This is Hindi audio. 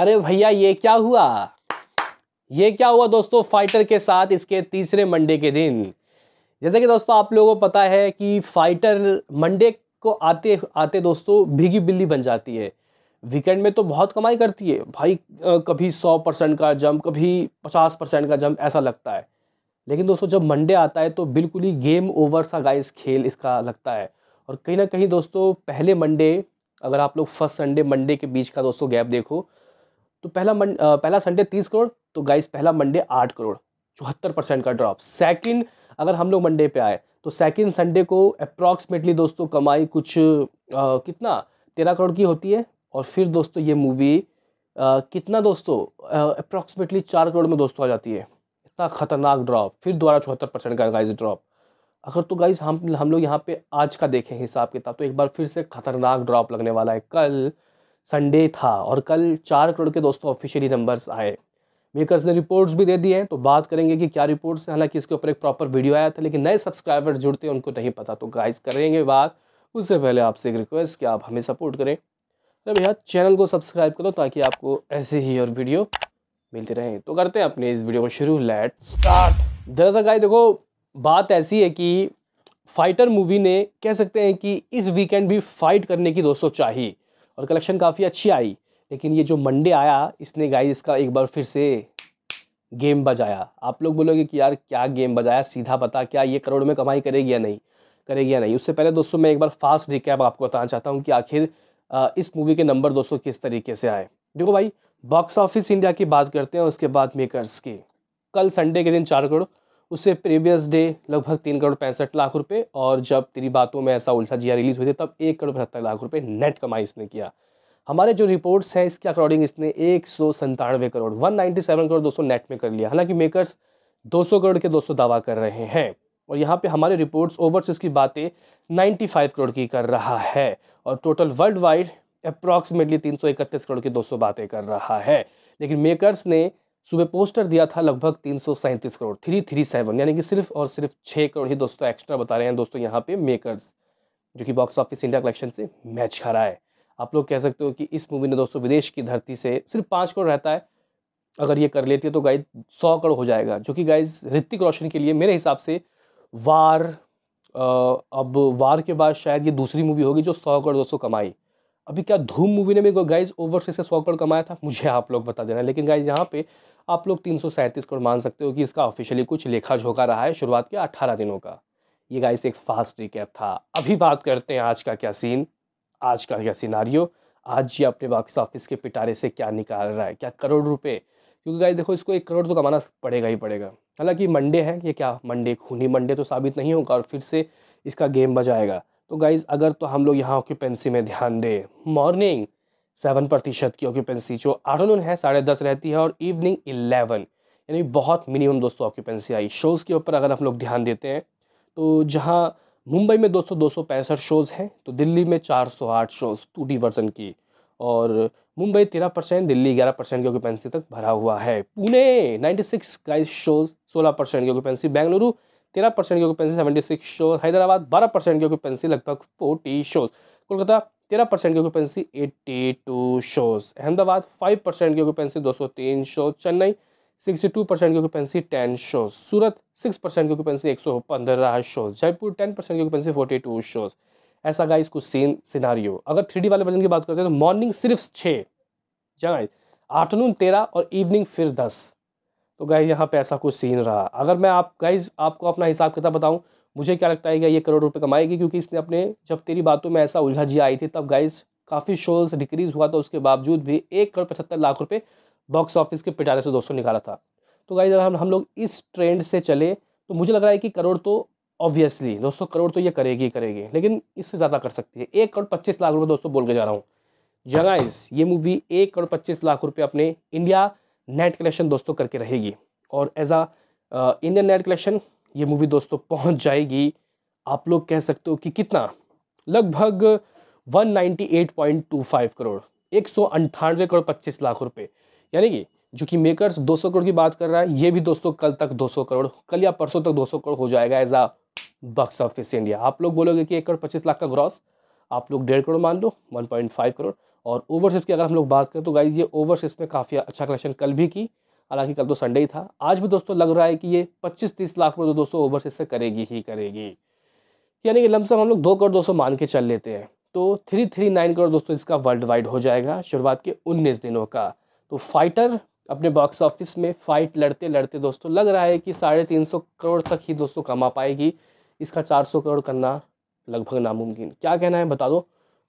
अरे भैया ये क्या हुआ ये क्या हुआ दोस्तों फाइटर के साथ इसके तीसरे मंडे के दिन जैसे कि दोस्तों आप लोगों को पता है कि फाइटर मंडे को आते आते दोस्तों भीगी बिल्ली बन जाती है वीकेंड में तो बहुत कमाई करती है भाई कभी सौ परसेंट का जंप कभी पचास परसेंट का जंप ऐसा लगता है लेकिन दोस्तों जब मंडे आता है तो बिल्कुल ही गेम ओवर सा गाइस खेल इसका लगता है और कहीं ना कहीं दोस्तों पहले मंडे अगर आप लोग फर्स्ट संडे मंडे के बीच का दोस्तों गैप देखो तो पहला मन, पहला संडे तीस करोड़ तो गाइस पहला मंडे आठ करोड़ चौहत्तर परसेंट का ड्रॉप सेकंड अगर हम लोग मंडे पे आए तो सेकंड संडे को अप्रॉक्सीमेटली दोस्तों कमाई कुछ आ, कितना तेरह करोड़ की होती है और फिर दोस्तों ये मूवी कितना दोस्तों अप्रॉक्सीमेटली चार करोड़ में दोस्तों आ जाती है इतना खतरनाक ड्रॉप फिर दोबारा चौहत्तर परसेंट का गाइज ड्रॉप अगर तो गाइज हम हम लोग यहाँ पे आज का देखें हिसाब किताब तो एक बार फिर से खतरनाक ड्रॉप लगने वाला है कल संडे था और कल चार करोड़ के दोस्तों ऑफिशियली नंबर्स आए मेकर्स ने रिपोर्ट्स भी दे दिए हैं तो बात करेंगे कि क्या रिपोर्ट्स हैं हालांकि इसके ऊपर एक प्रॉपर वीडियो आया था लेकिन नए सब्सक्राइबर जुड़ते हैं उनको नहीं पता तो गाइस करेंगे बात उससे पहले आपसे एक रिक्वेस्ट कि आप हमें सपोर्ट करें अरे भैया चैनल को सब्सक्राइब करो ताकि आपको ऐसे ही और वीडियो मिलते रहें तो करते हैं अपने इस वीडियो को शुरू लेट स्टार्ट दरअसल गाय देखो बात ऐसी है कि फाइटर मूवी ने कह सकते हैं कि इस वीकेंड भी फाइट करने की दोस्तों चाहिए और कलेक्शन काफ़ी अच्छी आई लेकिन ये जो मंडे आया इसने गाइज इसका एक बार फिर से गेम बजाया आप लोग बोलोगे कि यार क्या गेम बजाया सीधा पता क्या ये करोड़ में कमाई करेगी या नहीं करेगी या नहीं उससे पहले दोस्तों मैं एक बार फास्ट रिकैप आपको बताना चाहता हूँ कि आखिर इस मूवी के नंबर दोस्तों किस तरीके से आए देखो भाई बॉक्स ऑफिस इंडिया की बात करते हैं उसके बाद मेकर्स की कल संडे के दिन चार करोड़ उससे प्रीवियस डे लगभग तीन करोड़ पैंसठ लाख रुपए और जब तेरी बातों में ऐसा उल्टा जिया रिलीज हुई थी तब एक करोड़ पचहत्तर लाख रुपए नेट कमाई इसने किया हमारे जो रिपोर्ट्स हैं इसके अकॉर्डिंग इसने एक सौ संतानवे crore one ninety seven crore दोस्तों नेट में कर लिया हालांकि मेकर्स दो सौ करोड़ के दोस्तों दावा कर रहे हैं और यहाँ पे हमारे रिपोर्ट्स ओवरसीज की बातें नाइन्टी फाइव करोड़ की कर रहा है और टोटल वर्ल्ड वाइड अप्रॉक्सीमेटली इकतीस करोड़ की सौ बातें कर रहा है लेकिन मेकर्स ने सुबह पोस्टर दिया था लगभग तीन करोड़ थ्री थ्री सेवन यानी कि सिर्फ और सिर्फ छः करोड़ ही दोस्तों एक्स्ट्रा बता रहे हैं दोस्तों यहाँ पे मेकर्स जो कि बॉक्स ऑफिस इंडिया कलेक्शन से मैच खा रहा है आप लोग कह सकते हो कि इस मूवी ने दोस्तों विदेश की धरती से सिर्फ पाँच करोड़ रहता है अगर ये कर लेती है तो गाइज सौ करोड़ हो जाएगा जो कि गाइज ऋतिक रोशन के लिए मेरे हिसाब से वार अब वार के बाद शायद ये दूसरी मूवी होगी जो सौ करोड़ दोस्तों कमाई अभी क्या धूम मूवी ने भी गाइज ओवर से सौ करोड़ कमाया था मुझे आप लोग बता देना लेकिन गाइज यहाँ पे आप लोग तीन करोड़ मान सकते हो कि इसका ऑफिशियली कुछ लेखा झोंका रहा है शुरुआत के अट्ठारह दिनों का ये गाइस एक फास्ट रिकैप था अभी बात करते हैं आज का क्या सीन आज का क्या सिनारियो आज ये अपने बॉक्स ऑफिस के पिटारे से क्या निकाल रहा है क्या करोड़ रुपए क्योंकि गाइस देखो इसको एक करोड़ तो कमाना पड़ेगा ही पड़ेगा हालांकि मंडे है ये क्या मंडे खूनी मंडे तो साबित नहीं होगा और फिर से इसका गेम बजाएगा तो गाइज़ अगर तो हम लोग यहाँ ऑक्यूपेंसी में ध्यान दें मॉर्निंग सेवन प्रतिशत की ऑक्यूपेंसी जो आफ्टरनून है साढ़े दस रहती है और इवनिंग इलेवन यानी बहुत मिनिमम दोस्तों ऑक्यूपेंसी आई शोज़ के ऊपर अगर हम लोग ध्यान देते हैं तो जहाँ मुंबई में दोस्तों दो सौ पैंसठ शोज़ हैं तो दिल्ली में चार सौ आठ शोज़ टू डी वर्जन की और मुंबई तेरह परसेंट दिल्ली ग्यारह परसेंट की ऑक्यूपेंसी तक भरा हुआ है Pune ninety six guys shows सोलह परसेंट की ऑक्यूपेंसी बेंगलुरु तेरह परसेंट की occupancy seventy six shows Hyderabad बारह परसेंट की ऑक्यूपेंसी लगभग फोर्टी शोज कोलकाता तेरह परसेंट की occupancy eighty two shows Ahmedabad five percent की ऑक्यूपेंसी दो सौ तीन shows Chennai sixty two percent की occupancy ten shows Surat six percent की ऑक्यूपेंसी एक सौ पंद्रह शोज जयपुर टेन परसेंट की ऑक्यूपेंसी फोर्टी टू शोज ऐसा गाइस कुछ सीन सिनारियो अगर थ्री वाले वर्जन की बात करते हैं तो मॉर्निंग सिर्फ छः जगह आफ्टरनून तेरह और इवनिंग फिर दस तो गाइज यहाँ पे ऐसा कुछ सीन रहा अगर मैं आप गाइज आपको अपना हिसाब किताब बताऊँ मुझे क्या लगता है कि ये करोड़ रुपए कमाएगी क्योंकि इसने अपने जब तेरी बातों में ऐसा उलझा जी आई थी तब गाइज काफ़ी शोज डिक्रीज़ हुआ था उसके बावजूद भी एक करोड़ पचहत्तर लाख रुपये बॉक्स ऑफिस के पिटारे से दोस्तों निकाला था तो गाइज अगर हम हम लोग इस ट्रेंड से चले तो मुझे लग रहा है कि करोड़ तो ऑब्वियसली दोस्तों करोड़ तो ये करेगी ही करेगी लेकिन इससे ज़्यादा कर सकती है एक करोड़ पच्चीस लाख रुपये दोस्तों बोल के जा रहा हूँ जगाइज ये मूवी एक करोड़ पच्चीस लाख रुपये अपने इंडिया नेट कलेक्शन दोस्तों करके रहेगी और as a Indian net collection ये मूवी दोस्तों पहुंच जाएगी आप लोग कह सकते हो कि कितना लगभग 198.25 करोड़ एक सौ अंठानवे करोड़ पच्चीस लाख रुपए यानी कि जो कि मेकर्स 200 करोड़ की बात कर रहा है ये भी दोस्तों कल तक 200 करोड़ कल या परसों तक 200 करोड़ हो जाएगा as a box office India आप लोग बोलोगे कि एक करोड़ पच्चीस लाख का ग्रॉस आप लोग डेढ़ करोड़ मान लो वन करोड़ और ओवरसीज़ की अगर हम लोग बात करें तो गाइज़ ये ओवरसीज़ में काफ़ी अच्छा कलेक्शन कल भी की हालांकि कल तो संडे ही था आज भी दोस्तों लग रहा है कि ये पच्चीस तीस लाख रुपये तो दोस्तों ओवरसीज़ से करेगी ही करेगी यानी कि लमसम हम लोग दो करोड़ दो सौ मान के चल लेते हैं तो थ्री थ्री नाइन करोड़ दोस्तों इसका वर्ल्ड वाइड हो जाएगा शुरुआत के उन्नीस दिनों का तो फाइटर अपने बॉक्स ऑफिस में फाइट लड़ते लड़ते दोस्तों लग रहा है कि साढ़े तीन सौ करोड़ तक ही दोस्तों कमा पाएगी इसका चार सौ करोड़ करना लगभग नामुमकिन क्या कहना है बता दो